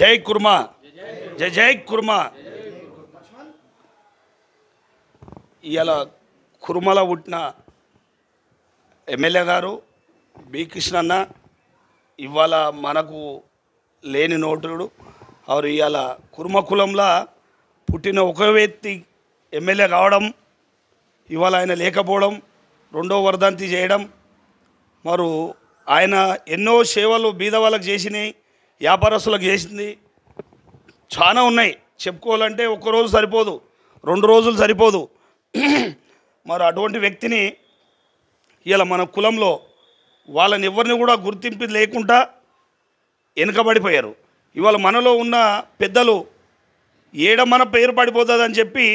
జై కుర్మా జై జై కుర్మా ఇలా కుర్మల పుట్టిన ఎమ్మెల్యే గారు బి కృష్ణన్న ఇవాళ మనకు లేని నోటుడు అవరు ఇవాళ కుర్మ కులంలో పుట్టిన ఒక వ్యక్తి ఎమ్మెల్యే కావడం ఇవాళ ఆయన లేకపోవడం రెండో వర్ధంతి చేయడం మరు ఆయన ఎన్నో సేవలు బీద వాళ్ళకు చేసినాయి వ్యాపారస్తులకు చేసింది చాలా ఉన్నాయి చెప్పుకోవాలంటే ఒక్కరోజు సరిపోదు రెండు రోజులు సరిపోదు మరి అటువంటి వ్యక్తిని ఇలా మన కులంలో వాళ్ళని ఎవరిని కూడా గుర్తింపు లేకుండా వెనుకబడిపోయారు ఇవాళ మనలో ఉన్న పెద్దలు ఏడ మన పేరు పడిపోతుందని చెప్పి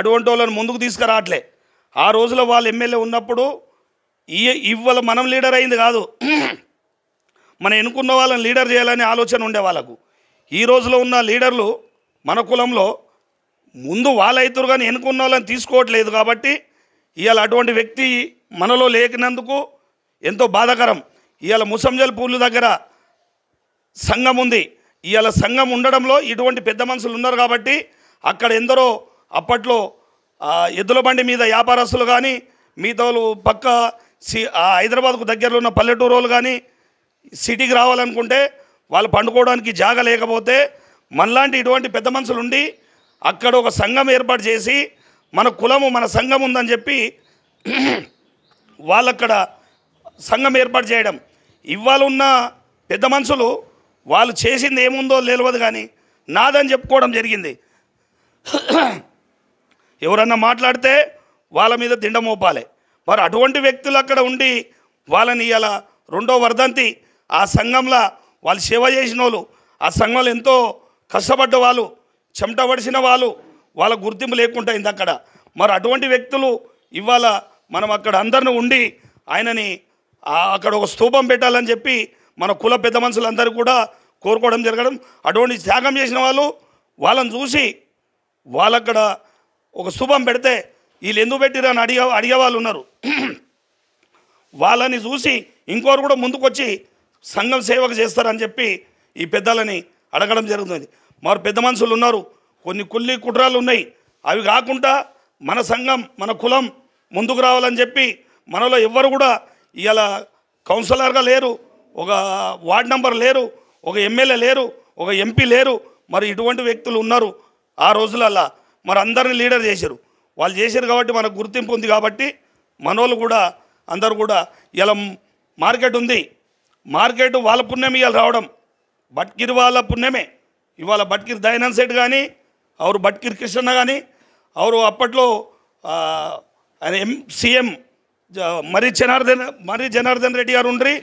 అటువంటి వాళ్ళని ముందుకు తీసుకురావట్లే ఆ రోజులో వాళ్ళు ఎమ్మెల్యే ఉన్నప్పుడు ఈ ఇవాళ మనం లీడర్ అయింది కాదు మనం ఎన్నుకున్న వాళ్ళని లీడర్ చేయాలనే ఆలోచన ఉండే వాళ్ళకు ఈ రోజులో ఉన్న లీడర్లు మన కులంలో ముందు వాళ్ళైతురు కానీ ఎన్నుకున్న వాళ్ళని తీసుకోవట్లేదు కాబట్టి ఇవాళ అటువంటి వ్యక్తి మనలో లేకినందుకు ఎంతో బాధాకరం ఇవాళ ముసంజల్ పూలు దగ్గర సంఘం ఉంది ఇవాళ సంఘం ఉండడంలో ఇటువంటి పెద్ద మనుషులు ఉన్నారు కాబట్టి అక్కడ ఎందరో అప్పట్లో ఎద్దుల బండి మీద వ్యాపారస్తులు కానీ మిగతా పక్క సి హైదరాబాద్కు దగ్గరలో ఉన్న పల్లెటూరు వాళ్ళు కానీ సిటీకి రావాలనుకుంటే వాళ్ళు పండుకోవడానికి జాగ లేకపోతే మనలాంటి ఇటువంటి పెద్ద మనుషులు ఉండి అక్కడ ఒక సంఘం ఏర్పాటు చేసి మన కులము మన సంఘం ఉందని చెప్పి వాళ్ళక్కడ సంఘం ఏర్పాటు చేయడం ఇవాళ ఉన్న పెద్ద మనుషులు వాళ్ళు చేసింది ఏముందో తెలియదు కానీ నాదని చెప్పుకోవడం జరిగింది ఎవరన్నా మాట్లాడితే వాళ్ళ మీద దిండమోపాలి మరి అటువంటి వ్యక్తులు అక్కడ ఉండి వాళ్ళని ఇలా రెండో వర్ధంతి ఆ సంఘంలో వాళ్ళు సేవ చేసిన వాళ్ళు ఆ సంఘంలో ఎంతో కష్టపడ్డ వాళ్ళు చెమట పడిసిన వాళ్ళు వాళ్ళ గుర్తింపు లేకుండా అయింది అక్కడ మరి అటువంటి వ్యక్తులు ఇవాళ మనం అక్కడ అందరిని ఉండి ఆయనని అక్కడ ఒక స్థూపం పెట్టాలని చెప్పి మన కుల పెద్ద మనుషులందరూ కూడా కోరుకోవడం జరగడం అటువంటి త్యాగం చేసిన వాళ్ళు వాళ్ళని చూసి వాళ్ళక్కడ ఒక స్థూపం పెడితే వీళ్ళు ఎందుకు పెట్టిరని అడిగే అడిగే వాళ్ళు ఉన్నారు వాళ్ళని చూసి ఇంకోరు కూడా ముందుకొచ్చి సంఘం సేవకు చేస్తారని చెప్పి ఈ పెద్దలని అడగడం జరుగుతుంది మరి పెద్ద మనుషులు ఉన్నారు కొన్ని కుల్లి కుట్రాలు ఉన్నాయి అవి కాకుండా మన సంఘం మన కులం ముందుకు రావాలని చెప్పి మనలో ఎవ్వరు కూడా ఇలా కౌన్సిలర్గా లేరు ఒక వార్డ్ నెంబర్ లేరు ఒక ఎమ్మెల్యే లేరు ఒక ఎంపీ లేరు మరి ఇటువంటి వ్యక్తులు ఉన్నారు ఆ రోజులల్లా మరి అందరిని లీడర్ చేశారు వాళ్ళు చేశారు కాబట్టి మనకు గుర్తింపు ఉంది కాబట్టి మనోళ్ళు కూడా అందరు కూడా ఇలా మార్కెట్ ఉంది మార్కెట్ వాళ్ళ పుణ్యం ఇవాళ రావడం బట్కిర్ వాళ్ళ పుణ్యమే ఇవాళ బట్కిర్ దయానంద్ సెట్ కానీ ఆరు బట్కిర్ కృష్ణ కానీ ఆరు అప్పట్లో ఆయన ఎం సీఎం మరి జనార్దన్ మరి జనార్దన్ రెడ్డి గారు ఉండ్రి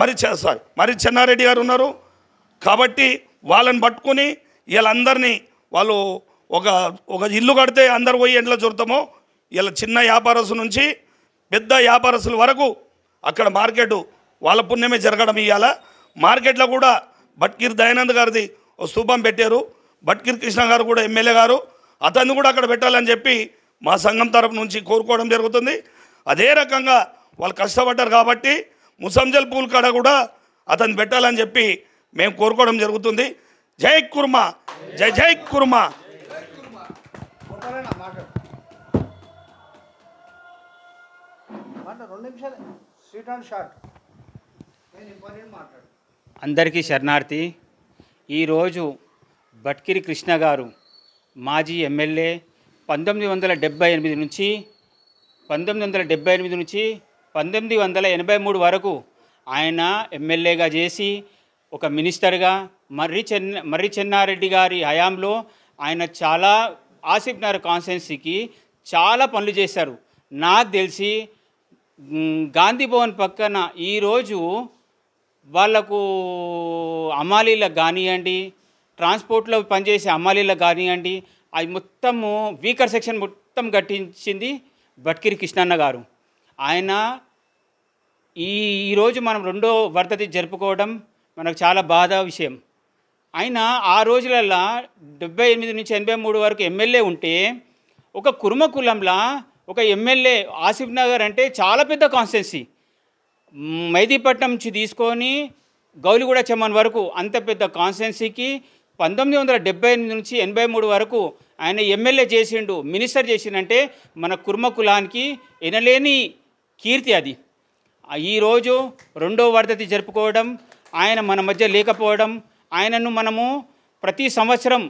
మరి సారీ మరి చెన్నారెడ్డి గారు ఉన్నారు కాబట్టి వాళ్ళని పట్టుకుని వీళ్ళందరినీ వాళ్ళు ఒక ఒక ఇల్లు కడితే అందరు పోయి ఎండ్ల చూడతామో వీళ్ళ చిన్న వ్యాపారస్తుల నుంచి పెద్ద వ్యాపారస్తుల వరకు అక్కడ మార్కెట్ వాళ్ళ పుణ్యమే జరగడం ఇవ్వాల మార్కెట్లో కూడా భట్కీర్ దయానంద్ గారిది ఓ స్తూపం పెట్టారు భట్కీర్ కృష్ణ గారు కూడా ఎమ్మెల్యే గారు అతన్ని కూడా అక్కడ పెట్టాలని చెప్పి మా సంఘం తరపు నుంచి కోరుకోవడం జరుగుతుంది అదే రకంగా వాళ్ళు కష్టపడ్డారు కాబట్టి ముసంజల్ పూల్ కాడ కూడా అతను పెట్టాలని చెప్పి మేము కోరుకోవడం జరుగుతుంది జై కుర్మా జై జై కుర్మా రెండు నిమిషాలు స్వీట్ అండ్ షార్ట్ అందరికీ శరణార్థి ఈరోజు భట్కిరి కృష్ణ గారు మాజీ ఎమ్మెల్యే పంతొమ్మిది వందల డెబ్బై ఎనిమిది నుంచి పంతొమ్మిది వందల డెబ్బై ఎనిమిది నుంచి పంతొమ్మిది వందల ఎనభై మూడు వరకు ఆయన ఎమ్మెల్యేగా చేసి ఒక మినిస్టర్గా మర్రి చెన్న మర్రి చెన్నారెడ్డి గారి హయాంలో ఆయన చాలా ఆసిఫ్ నగర్ కాన్స్టిట్యున్సీకి చాలా పనులు చేశారు నాకు తెలిసి గాంధీ భవన్ పక్కన ఈరోజు వాళ్లకు అమాలీలకు కానివ్వండి ట్రాన్స్పోర్ట్లో పనిచేసే అమ్మాలీలకు కానివ్వండి అది మొత్తము వీకర్ సెక్షన్ మొత్తం కట్టించింది భట్కిరి కృష్ణన్న గారు ఆయన ఈ ఈరోజు మనం రెండో వర్ధతి జరుపుకోవడం మనకు చాలా బాధ విషయం ఆయన ఆ రోజులల్లా డెబ్బై ఎనిమిది నుంచి ఎనభై మూడు వరకు ఎమ్మెల్యే ఉంటే ఒక కుర్మ ఒక ఎమ్మెల్యే ఆసిఫ్ నగర్ అంటే చాలా పెద్ద కాన్స్టిట్యున్సీ మైదీపట్నం నుంచి తీసుకొని గౌలిగూడ చెమ్మన్ వరకు అంత పెద్ద కాన్స్టిట్యున్సీకి పంతొమ్మిది వందల డెబ్బై ఎనిమిది నుంచి ఎనభై మూడు వరకు ఆయన ఎమ్మెల్యే చేసిండు మినిస్టర్ చేసిండంటే మన కుర్మ కులానికి ఎనలేని కీర్తి అది ఈరోజు రెండో వర్ధతి జరుపుకోవడం ఆయన మన మధ్య లేకపోవడం ఆయనను మనము ప్రతి సంవత్సరం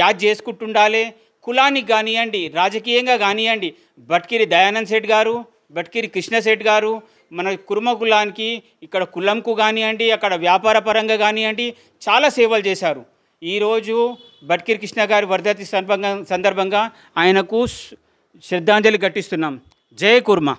యాద్ చేసుకుంటుండాలి కులానికి కానివ్వండి రాజకీయంగా కానివ్వండి భట్కిరి దయానంద్ శెట్ గారు బట్కిరి కృష్ణశెట్టి గారు మన కుర్మ కులానికి ఇక్కడ కులంకు కానివ్వండి అక్కడ వ్యాపార పరంగా కానివ్వండి చాలా సేవలు చేశారు ఈరోజు బట్కిరి కృష్ణ గారి వర్ధతి సందర్భంగా సందర్భంగా ఆయనకు శ్రద్ధాంజలి ఘటిస్తున్నాం జయ కుర్మ